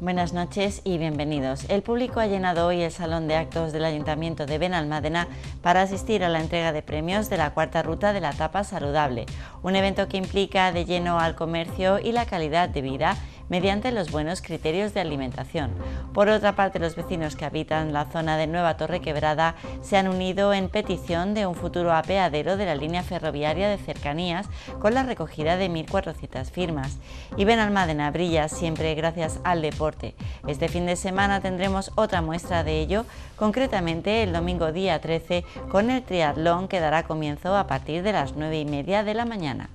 Buenas noches y bienvenidos. El público ha llenado hoy el Salón de Actos del Ayuntamiento de Benalmádena para asistir a la entrega de premios de la cuarta ruta de la Etapa saludable, un evento que implica de lleno al comercio y la calidad de vida mediante los buenos criterios de alimentación. Por otra parte, los vecinos que habitan la zona de Nueva Torre Quebrada se han unido en petición de un futuro apeadero de la línea ferroviaria de cercanías con la recogida de 1.400 firmas. Y Benalmádena brilla siempre gracias al deporte. Este fin de semana tendremos otra muestra de ello, concretamente el domingo día 13 con el triatlón que dará comienzo a partir de las 9 y media de la mañana.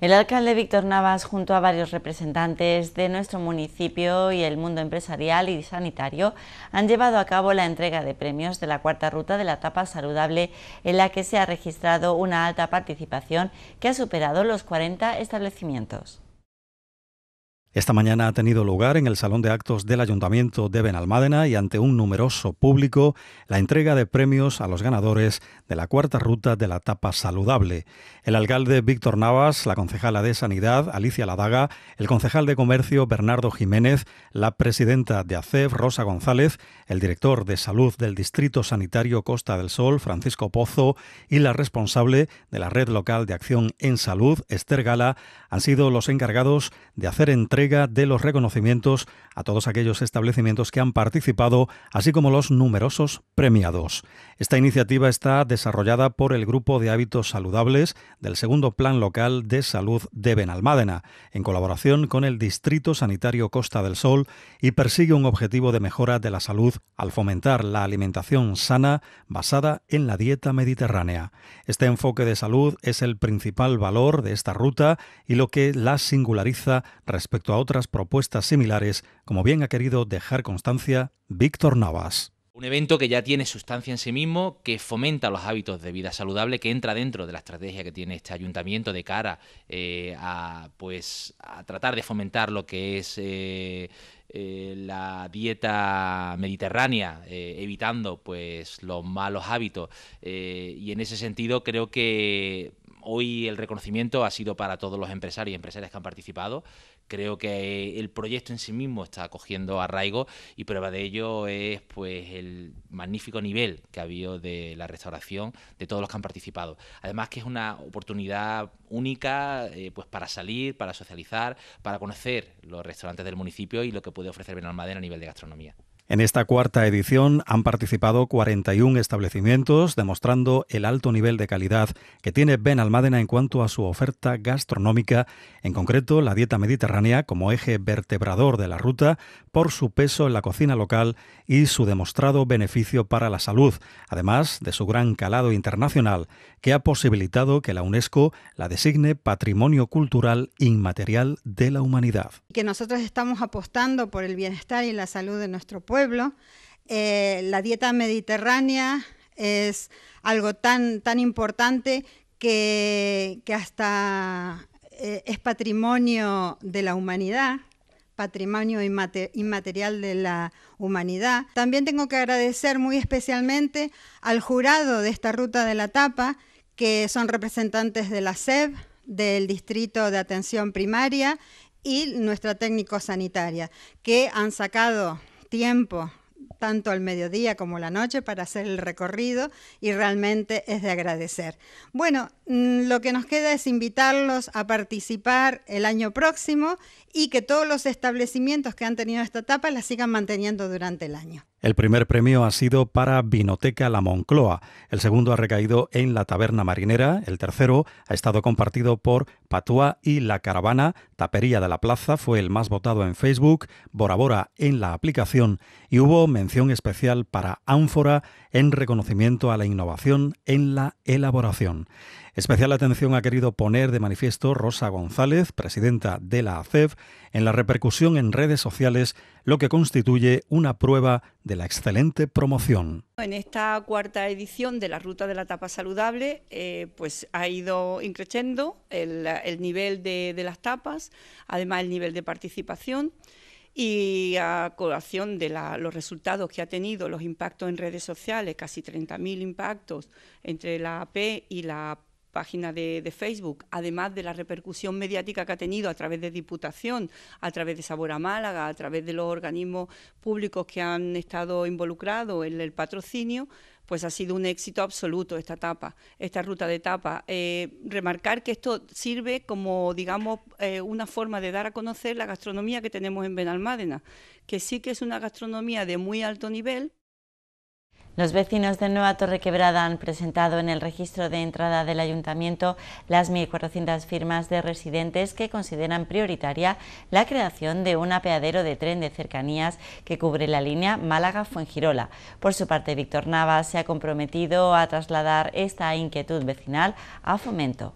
El alcalde Víctor Navas, junto a varios representantes de nuestro municipio y el mundo empresarial y sanitario, han llevado a cabo la entrega de premios de la cuarta ruta de la etapa saludable, en la que se ha registrado una alta participación que ha superado los 40 establecimientos. Esta mañana ha tenido lugar en el Salón de Actos del Ayuntamiento de Benalmádena y ante un numeroso público la entrega de premios a los ganadores de la cuarta ruta de la etapa saludable. El alcalde Víctor Navas, la concejala de Sanidad Alicia Ladaga, el concejal de Comercio Bernardo Jiménez, la presidenta de ACEF Rosa González, el director de Salud del Distrito Sanitario Costa del Sol Francisco Pozo y la responsable de la Red Local de Acción en Salud Esther Gala han sido los encargados de hacer entrega de los reconocimientos a todos aquellos establecimientos que han participado, así como los numerosos premiados. Esta iniciativa está desarrollada por el Grupo de Hábitos Saludables del Segundo Plan Local de Salud de Benalmádena, en colaboración con el Distrito Sanitario Costa del Sol, y persigue un objetivo de mejora de la salud al fomentar la alimentación sana basada en la dieta mediterránea. Este enfoque de salud es el principal valor de esta ruta y lo que la singulariza respecto a otras propuestas similares, como bien ha querido dejar constancia Víctor Navas. Un evento que ya tiene sustancia en sí mismo, que fomenta los hábitos de vida saludable, que entra dentro de la estrategia que tiene este ayuntamiento de cara eh, a, pues, a tratar de fomentar lo que es eh, eh, la dieta mediterránea, evitando pues, los malos hábitos. y en ese sentido creo que hoy el reconocimiento ha sido para todos los empresarios y empresarias que han participado, Creo que eh, el proyecto en sí mismo está cogiendo arraigo y prueba de ello es pues el magnífico nivel que ha habido de la restauración de todos los que han participado. Además que es una oportunidad única eh, pues para salir, para socializar, para conocer los restaurantes del municipio y lo que puede ofrecer Benalmádena a nivel de gastronomía. En esta cuarta edición han participado 41 establecimientos, demostrando el alto nivel de calidad que tiene Benalmádena en cuanto a su oferta gastronómica, en concreto la dieta mediterránea como eje vertebrador de la ruta, por su peso en la cocina local y su demostrado beneficio para la salud, además de su gran calado internacional, que ha posibilitado que la UNESCO la designe Patrimonio Cultural Inmaterial de la Humanidad. Que nosotros estamos apostando por el bienestar y la salud de nuestro pueblo eh, la dieta mediterránea es algo tan, tan importante que, hasta eh, es patrimonio de la humanidad, patrimonio inmaterial de la humanidad. También tengo que agradecer muy especialmente al jurado de esta ruta de la tapa, que son representantes de la SEB, del Distrito de Atención Primaria y nuestra técnico sanitaria, que han sacado tiempo tanto al mediodía como la noche para hacer el recorrido y realmente es de agradecer. Bueno, mm, lo que nos queda es invitarlos a participar el año próximo y que todos los establecimientos que han tenido esta etapa la sigan manteniendo durante el año. El primer premio ha sido para Vinoteca La Moncloa, el segundo ha recaído en La Taberna Marinera, el tercero ha estado compartido por Patua y La Caravana, Tapería de la Plaza fue el más votado en Facebook, Bora Bora en la aplicación y hubo mención especial para Ánfora en reconocimiento a la innovación en la elaboración. Especial atención ha querido poner de manifiesto Rosa González, presidenta de la ACEF, en la repercusión en redes sociales, lo que constituye una prueba de la excelente promoción. En esta cuarta edición de la Ruta de la Tapa Saludable, eh, pues ha ido increciendo el, nivel de, las tapas, además el nivel de participación y a colación de los resultados que ha tenido los impactos en redes sociales, casi 30.000 impactos entre la AP y la página de, Facebook, además de la repercusión mediática que ha tenido a través de Diputación, a través de Sabor a Málaga, a través de los organismos públicos que han estado involucrados en el patrocinio, pues ha sido un éxito absoluto esta etapa, esta ruta de etapa. Eh, remarcar que esto sirve como, digamos, eh, una forma de dar a conocer la gastronomía que tenemos en Benalmádena, que sí que es una gastronomía de muy alto nivel, los vecinos de Nueva Torre Quebrada han presentado en el registro de entrada del Ayuntamiento las 1.400 firmas de residentes que consideran prioritaria la creación de un apeadero de tren de cercanías que cubre la línea Málaga-Fuengirola. Por su parte, Víctor Navas se ha comprometido a trasladar esta inquietud vecinal a Fomento.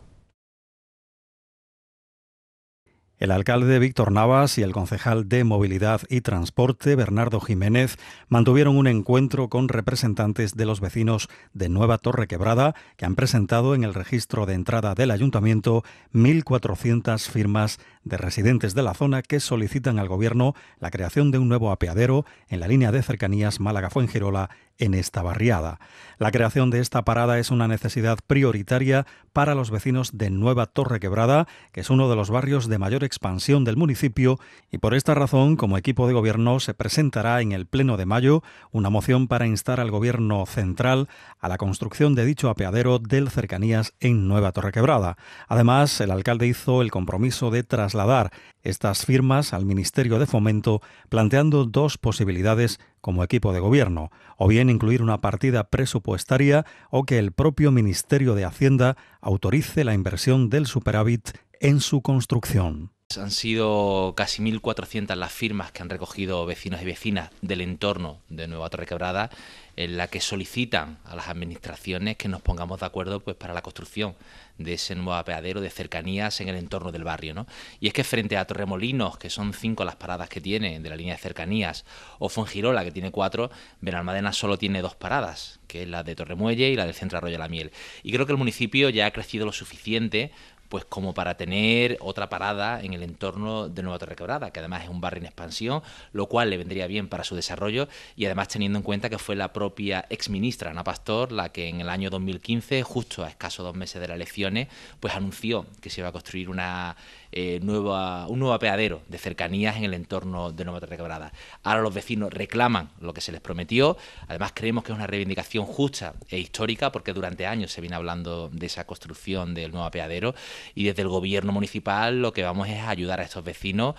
El alcalde Víctor Navas y el concejal de Movilidad y Transporte, Bernardo Jiménez, mantuvieron un encuentro con representantes de los vecinos de Nueva Torre Quebrada, que han presentado en el registro de entrada del ayuntamiento 1.400 firmas de residentes de la zona que solicitan al gobierno la creación de un nuevo apeadero en la línea de cercanías Málaga-Fuengirola en esta barriada. La creación de esta parada es una necesidad prioritaria para los vecinos de Nueva Torre Quebrada, que es uno de los barrios de mayor expansión del municipio, y por esta razón, como equipo de gobierno, se presentará en el Pleno de mayo una moción para instar al gobierno central a la construcción de dicho apeadero del cercanías en Nueva Torre Quebrada. Además, el alcalde hizo el compromiso de trasladar estas firmas al Ministerio de Fomento, planteando dos posibilidades como equipo de gobierno, o bien incluir una partida presupuestaria o que el propio Ministerio de Hacienda autorice la inversión del superávit en su construcción. Han sido casi 1.400 las firmas que han recogido vecinos y vecinas del entorno de Nueva Torre Quebrada, en la que solicitan a las administraciones que nos pongamos de acuerdo pues, para la construcción de ese nuevo apeadero de cercanías en el entorno del barrio. ¿no? Y es que frente a Torremolinos, que son cinco las paradas que tiene de la línea de cercanías, o Fongirola, que tiene cuatro, Benalmadena solo tiene dos paradas, que es la de Torremuelle y la del Centro Arroyo de la Miel. Y creo que el municipio ya ha crecido lo suficiente pues como para tener otra parada en el entorno de Nueva Torre Quebrada, que además es un barrio en expansión, lo cual le vendría bien para su desarrollo y además teniendo en cuenta que fue la propia ex ministra Ana Pastor la que en el año 2015, justo a escasos dos meses de las elecciones, pues anunció que se iba a construir una eh, nueva, un nuevo apeadero de cercanías en el entorno de Nueva Torre Ahora los vecinos reclaman lo que se les prometió, además creemos que es una reivindicación justa e histórica porque durante años se viene hablando de esa construcción del nuevo apeadero y desde el gobierno municipal lo que vamos es ayudar a estos vecinos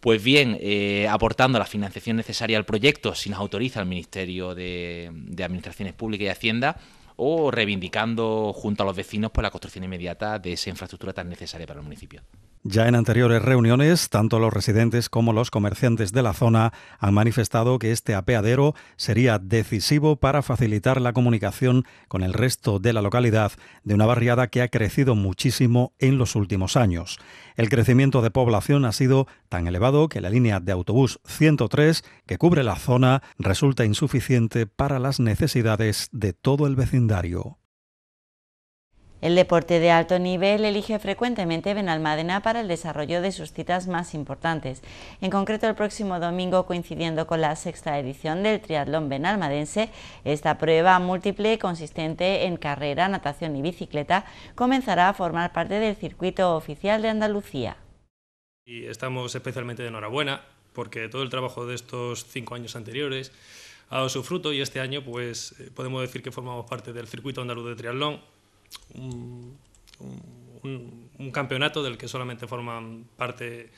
pues bien, eh, aportando la financiación necesaria al proyecto, si nos autoriza el Ministerio de, Administraciones Públicas y Hacienda, o reivindicando junto a los vecinos pues, la construcción inmediata de esa infraestructura tan necesaria para el municipio. Ya en anteriores reuniones, tanto los residentes como los comerciantes de la zona han manifestado que este apeadero sería decisivo para facilitar la comunicación con el resto de la localidad de una barriada que ha crecido muchísimo en los últimos años. El crecimiento de población ha sido tan elevado que la línea de autobús 103 que cubre la zona resulta insuficiente para las necesidades de todo el vecindario. El deporte de alto nivel elige frecuentemente Benalmádena para el desarrollo de sus citas más importantes. En concreto, el próximo domingo, coincidiendo con la sexta edición del triatlón benalmadense, esta prueba múltiple consistente en carrera, natación y bicicleta comenzará a formar parte del circuito oficial de Andalucía. estamos especialmente de enhorabuena porque todo el trabajo de estos cinco años anteriores ha dado su fruto y este año pues eh, podemos decir que formamos parte del circuito andaluz de triatlón un, campeonato del que solamente forman parte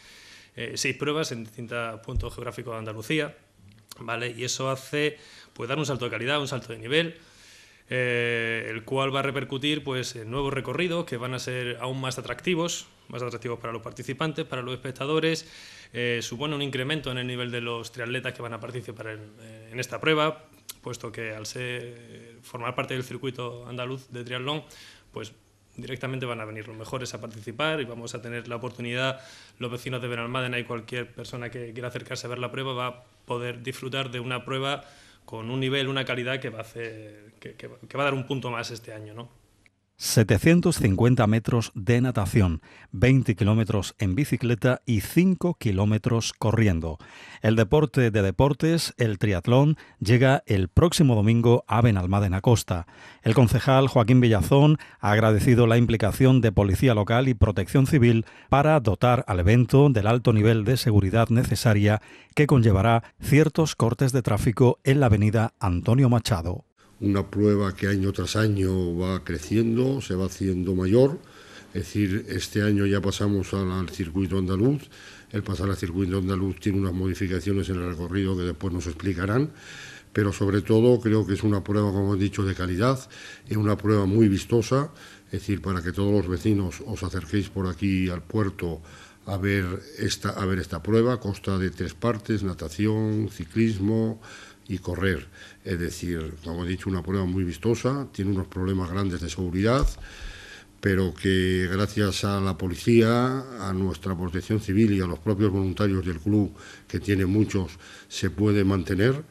eh, seis pruebas en distintos puntos geográficos de Andalucía, ¿vale? Y eso hace, pues, dar un salto de calidad, un salto de nivel, eh, el cual va a repercutir, pues, en nuevos recorridos que van a ser aún más atractivos, más atractivos para los participantes, para los espectadores, eh, supone un incremento en el nivel de los triatletas que van a participar en esta prueba, puesto que al ser, formar parte del circuito andaluz de triatlón, pues directamente van a venir los mejores a participar y vamos a tener la oportunidad, los vecinos de Benalmádena y cualquier persona que quiera acercarse a ver la prueba va a poder disfrutar de una prueba con un nivel, una calidad que va a, hacer, que va a dar un punto más este año. ¿no? 750 metros de natación, 20 kilómetros en bicicleta y 5 kilómetros corriendo. El deporte de deportes, el triatlón, llega el próximo domingo a Benalmádena Costa. El concejal Joaquín Villazón ha agradecido la implicación de Policía Local y Protección Civil para dotar al evento del alto nivel de seguridad necesaria que conllevará ciertos cortes de tráfico en la avenida Antonio Machado una prueba que año tras año va creciendo, se va haciendo mayor. Es decir, este año ya pasamos al, circuito andaluz. El pasar al circuito andaluz tiene unas modificaciones en el recorrido que después nos explicarán. Pero sobre todo creo que es una prueba, como he dicho, de calidad. Es una prueba muy vistosa. Es decir, para que todos los vecinos os acerquéis por aquí al puerto a ver esta, a ver esta prueba. Consta de tres partes, natación, ciclismo, y correr. Es decir, como he dicho, una prueba muy vistosa, tiene unos problemas grandes de seguridad, pero que gracias a la policía, a nuestra protección civil y a los propios voluntarios del club, que tiene muchos, se puede mantener.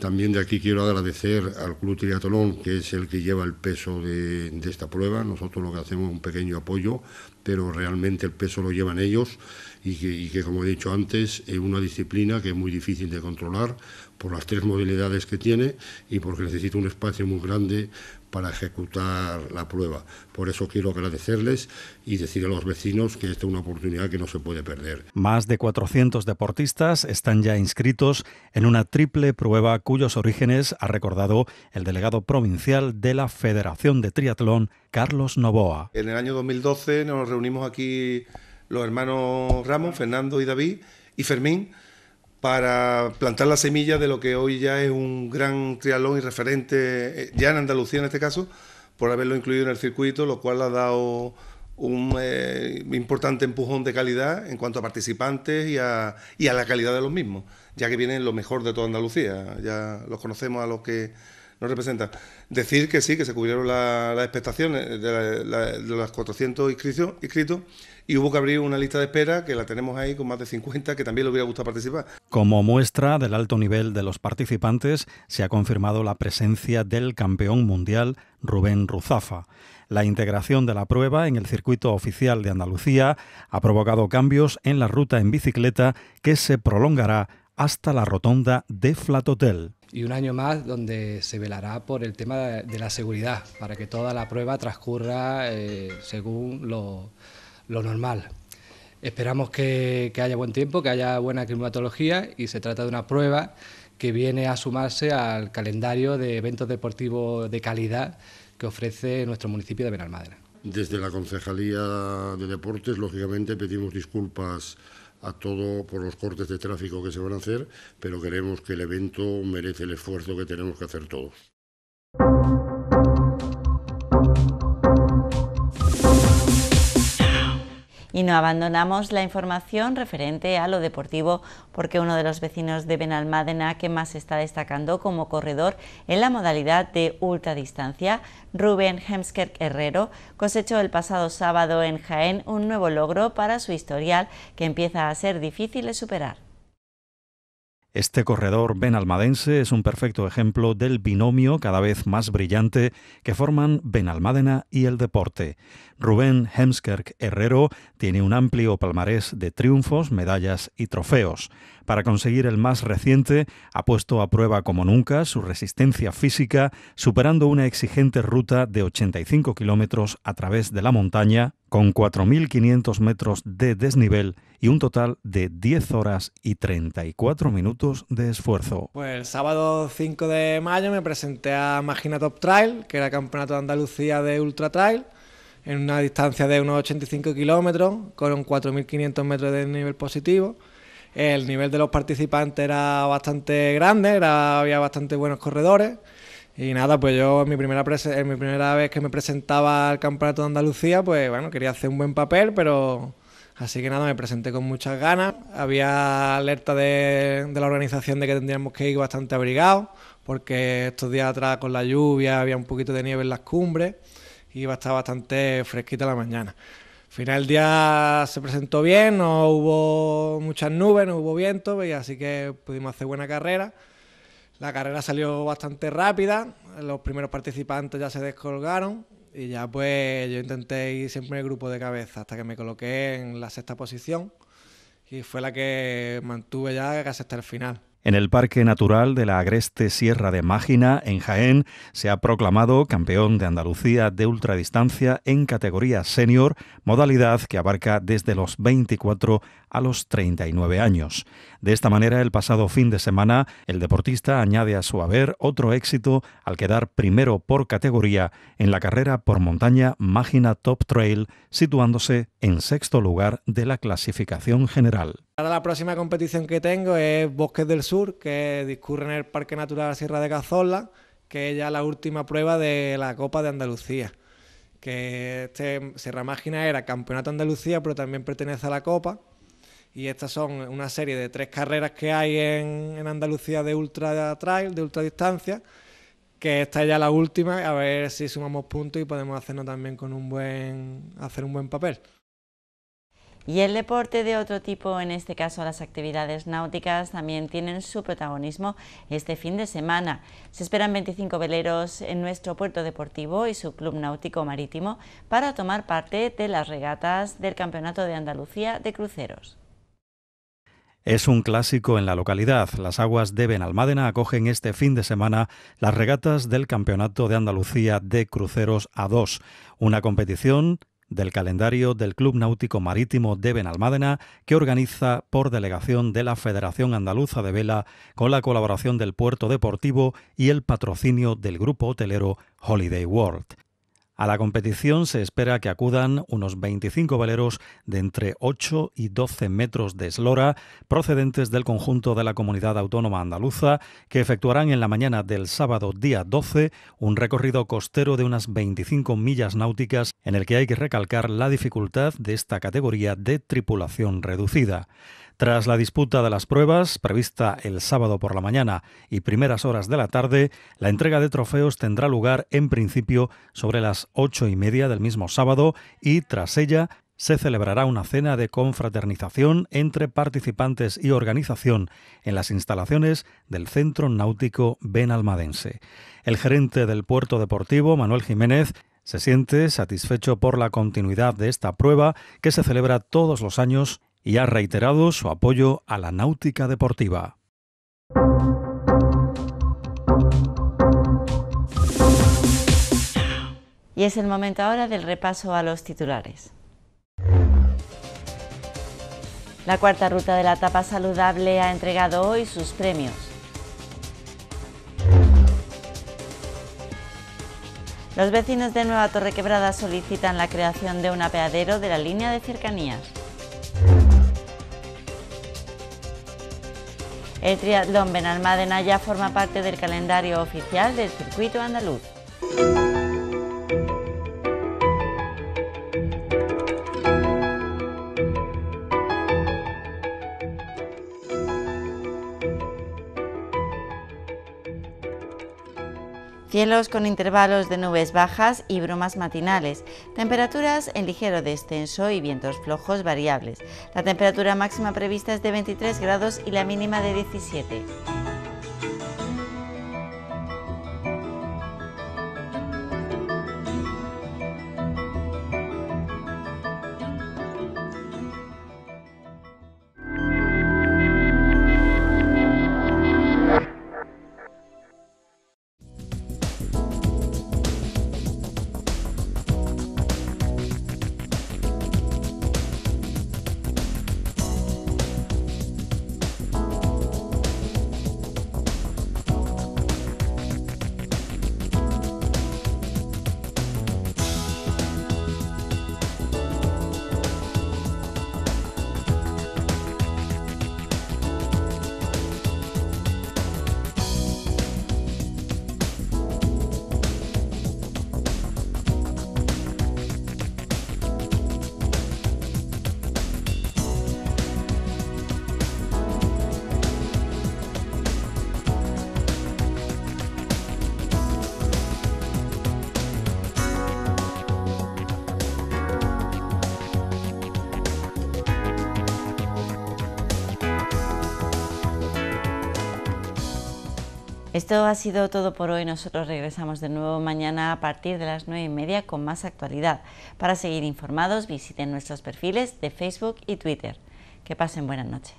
También de aquí quiero agradecer al Club triatolón, que es el que lleva el peso de, de esta prueba. Nosotros lo que hacemos es un pequeño apoyo pero realmente el peso lo llevan ellos y que, como he dicho antes, es una disciplina que es muy difícil de controlar por las tres modalidades que tiene y porque necesita un espacio muy grande para ejecutar la prueba. Por eso quiero agradecerles y decir a los vecinos que esta es una oportunidad que no se puede perder. Más de 400 deportistas están ya inscritos en una triple prueba cuyos orígenes ha recordado el delegado provincial de la Federación de Triatlón Carlos Novoa. En el año 2012 nos reunimos aquí los hermanos Ramos, Fernando y David y Fermín para plantar la semilla de lo que hoy ya es un gran trialón y referente, eh, ya en Andalucía en este caso, por haberlo incluido en el circuito, lo cual ha dado un eh, importante empujón de calidad en cuanto a participantes y a, y a la calidad de los mismos, ya que vienen lo mejor de toda Andalucía, ya los conocemos a los que no representa. Decir que sí, que se cubrieron las expectaciones de, los 400 inscritos, inscritos y hubo que abrir una lista de espera que la tenemos ahí con más de 50 que también le hubiera gustado participar. Como muestra del alto nivel de los participantes, se ha confirmado la presencia del campeón mundial Rubén Ruzafa. La integración de la prueba en el circuito oficial de Andalucía ha provocado cambios en la ruta en bicicleta que se prolongará hasta la rotonda de Flat Hotel. Y un año más donde se velará por el tema de la seguridad, para que toda la prueba transcurra eh, según lo, normal. Esperamos que, haya buen tiempo, que haya buena climatología y se trata de una prueba que viene a sumarse al calendario de eventos deportivos de calidad que ofrece nuestro municipio de Benalmádena. Desde la Concejalía de Deportes, lógicamente, pedimos disculpas a todo por los cortes de tráfico que se van a hacer, pero creemos que el evento merece el esfuerzo que tenemos que hacer todos. Y no abandonamos la información referente a lo deportivo porque uno de los vecinos de Benalmádena que más está destacando como corredor en la modalidad de ultradistancia, Rubén Hemsker Herrero, cosechó el pasado sábado en Jaén un nuevo logro para su historial que empieza a ser difícil de superar. Este corredor benalmadense es un perfecto ejemplo del binomio cada vez más brillante que forman Benalmádena y el deporte. Rubén Hemskerk Herrero tiene un amplio palmarés de triunfos, medallas y trofeos. Para conseguir el más reciente, ha puesto a prueba como nunca su resistencia física, superando una exigente ruta de 85 kilómetros a través de la montaña, con 4.500 metros de desnivel y un total de 10 horas y 34 minutos de esfuerzo. Pues el sábado 5 de mayo me presenté a Magina Top Trail, que era el campeonato de Andalucía de Ultra Trail, en una distancia de unos 85 kilómetros, con 4.500 metros de nivel positivo. El nivel de los participantes era bastante grande, había bastante buenos corredores. Y nada, pues yo en mi, primera vez que me presentaba al Campeonato de Andalucía, pues bueno, quería hacer un buen papel, pero así que nada, me presenté con muchas ganas. Había alerta de, la organización de que tendríamos que ir bastante abrigados, porque estos días atrás con la lluvia había un poquito de nieve en las cumbres y iba a estar bastante fresquita la mañana final del día se presentó bien, no hubo muchas nubes, no hubo viento, y así que pudimos hacer buena carrera. La carrera salió bastante rápida, los primeros participantes ya se descolgaron y ya pues yo intenté ir siempre en el grupo de cabeza hasta que me coloqué en la sexta posición y fue la que mantuve ya casi hasta el final. En el Parque Natural de la Agreste Sierra de Mágina, en Jaén, se ha proclamado campeón de Andalucía de ultradistancia en categoría senior, modalidad que abarca desde los 24 a los 39 años. De esta manera, el pasado fin de semana, el deportista añade a su haber otro éxito al quedar primero por categoría en la carrera por montaña Mágina Top Trail, situándose en sexto lugar de la clasificación general. Ahora la próxima competición que tengo es Bosques del Sur, que discurre en el Parque Natural Sierra de Cazorla, que es ya la última prueba de la Copa de Andalucía. Que este Sierra Mágina era Campeonato Andalucía, pero también pertenece a la Copa. Y estas son una serie de tres carreras que hay en, Andalucía de ultra trail, de ultra distancia, que esta es ya la última, a ver si sumamos puntos y podemos hacernos también con un buen, hacer un buen papel. Y el deporte de otro tipo, en este caso las actividades náuticas, también tienen su protagonismo este fin de semana. Se esperan 25 veleros en nuestro puerto deportivo y su club náutico marítimo para tomar parte de las regatas del Campeonato de Andalucía de Cruceros. Es un clásico en la localidad. Las aguas de Benalmádena acogen este fin de semana las regatas del Campeonato de Andalucía de Cruceros A2, una competición del calendario del Club Náutico Marítimo de Benalmádena, que organiza por delegación de la Federación Andaluza de Vela, con la colaboración del Puerto Deportivo y el patrocinio del grupo hotelero Holiday World. A la competición se espera que acudan unos 25 veleros de entre 8 y 12 metros de eslora procedentes del conjunto de la comunidad autónoma andaluza que efectuarán en la mañana del sábado día 12 un recorrido costero de unas 25 millas náuticas en el que hay que recalcar la dificultad de esta categoría de tripulación reducida. Tras la disputa de las pruebas, prevista el sábado por la mañana y primeras horas de la tarde, la entrega de trofeos tendrá lugar en principio sobre las ocho y media del mismo sábado y tras ella se celebrará una cena de confraternización entre participantes y organización en las instalaciones del Centro Náutico Benalmadense. El gerente del puerto deportivo, Manuel Jiménez, se siente satisfecho por la continuidad de esta prueba que se celebra todos los años y ha reiterado su apoyo a la náutica deportiva. Y es el momento ahora del repaso a los titulares. La cuarta ruta de la etapa saludable ha entregado hoy sus premios. Los vecinos de Nueva Torre Quebrada solicitan la creación de un apeadero de la línea de cercanías. El triatlón Benalmádena ya forma parte del calendario oficial del circuito andaluz. Cielos con intervalos de nubes bajas y brumas matinales. Temperaturas en ligero descenso y vientos flojos variables. La temperatura máxima prevista es de 23 grados y la mínima de 17. Esto ha sido todo por hoy. Nosotros regresamos de nuevo mañana a partir de las 9 y media con más actualidad. Para seguir informados, visiten nuestros perfiles de Facebook y Twitter. Que pasen buenas noche.